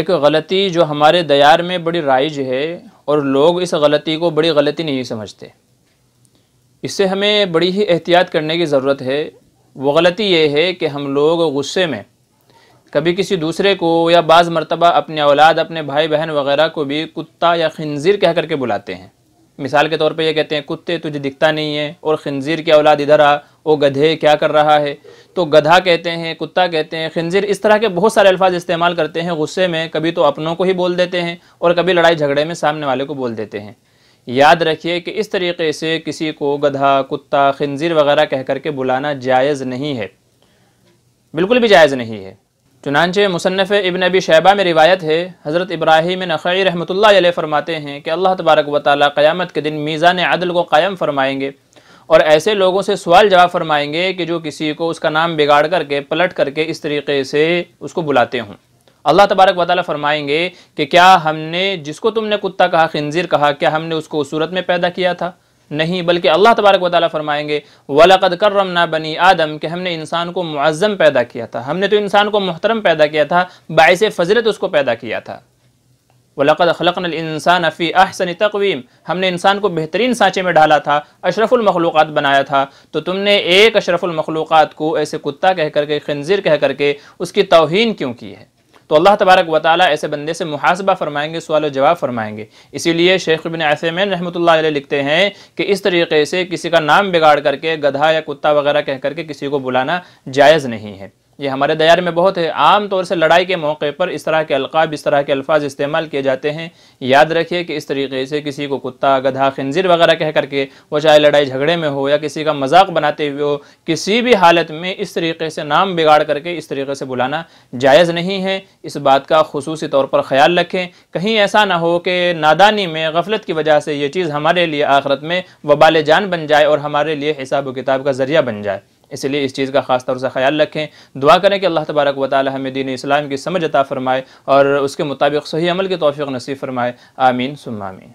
एक गलती जो हमारे दयार में बड़ी राइज है और लोग इस गलती को बड़ी गलती नहीं समझते इससे हमें बड़ी ही एहतियात करने की ज़रूरत है वो गलती ये है कि हम लोग गुस्से में कभी किसी दूसरे को या बाज़ मरतबा अपने औलाद अपने भाई बहन वगैरह को भी कुत्ता या खनजीर कह करके बुलाते हैं मिसाल के तौर पे ये कहते हैं कुत्ते तुझे दिखता नहीं है और खंजीर की औलाद इधर आ वो गधे क्या कर रहा है तो गधा कहते हैं कुत्ता कहते हैं खंजीर इस तरह के बहुत सारे अल्फाज इस्तेमाल करते हैं गुस्से में कभी तो अपनों को ही बोल देते हैं और कभी लड़ाई झगड़े में सामने वाले को बोल देते हैं याद रखिए कि इस तरीके से किसी को गधा कुत्ता खंजीर वगैरह कह करके बुलाना जायज़ नहीं है बिल्कुल भी जायज़ नहीं है चुनानच मुसनफ़ इबन अबी शैबा में रिवायत है हज़रत इब्राहिम नख़ी रहमत फ़रमाते हैं कि अल्लाह तबारक व क़्यामत के दिन मीज़ान अदल को कायम फ़रमाएँगे और ऐसे लोगों से सवाल जवाब फ़रमाएंगे कि जो किसी को उसका नाम बिगाड़ करके पलट करके इस तरीके से उसको बुलाते हों अल्लाह तबारक वाली फ़रमाएँगे कि क्या हमने जिसको तुमने कुत्ता कहा खंजीर कहा क्या हमने उसको उस सूरत में पैदा किया था नहीं बल्कि अल्लाह तबारक वाली फरमाएंगे वलकद करम ना बनी आदम कि हमने इंसान को मुआज़म पैदा किया था हमने तो इंसान को मोहतरम पैदा किया था बायस फजरत उसको पैदा किया था वलकद खलकन इंसान फ़ी अहसन तकवीम हमने इंसान को बेहतरीन सांचे में डाला था अशरफुलमखलूक़ बनाया था तो तुमने एक अशरफुलमखलूक़ को ऐसे कुत्ता कह करके खंजीर कह करके उसकी तोहन क्यों की है तो अल्लाह तबारक व ऐसे बंदे से मुहासबा फरमाएंगे सवाल जवाब फरमाएंगे इसीलिए शेख बिन ऐसमैन रहमत लिखते हैं कि इस तरीके से किसी का नाम बिगाड़ करके गधा या कुत्ता वगैरह कह करके किसी को बुलाना जायज़ नहीं है ये हमारे दायर में बहुत है आम तौर से लड़ाई के मौके पर इस तरह के अलकाब इस तरह के अल्फाज इस्तेमाल किए जाते हैं याद रखिए कि इस तरीके से किसी को कुत्ता गधा खंजीर वगैरह कह करके वो चाहे लड़ाई झगड़े में हो या किसी का मजाक बनाते हुए हो किसी भी हालत में इस तरीके से नाम बिगाड़ करके इस तरीके से बुलाना जायज़ नहीं है इस बात का खसूसी तौर पर ख्याल रखें कहीं ऐसा ना हो कि नादानी में गफलत की वजह से ये चीज़ हमारे लिए आखरत में वबाल जान बन जाए और हमारे लिए हिसाब किताब का ज़रिया बन जाए इसलिए इस चीज़ का खास तौर से ख्याल रखें दुआ करें कि अल्लाह तबारक वाल हमें दीन इस्लाम की समझ अता फ़रमाए और उसके मुताबिक सही अमल की तोफ़ी नसीब फ़रमाए आमीन सुमामी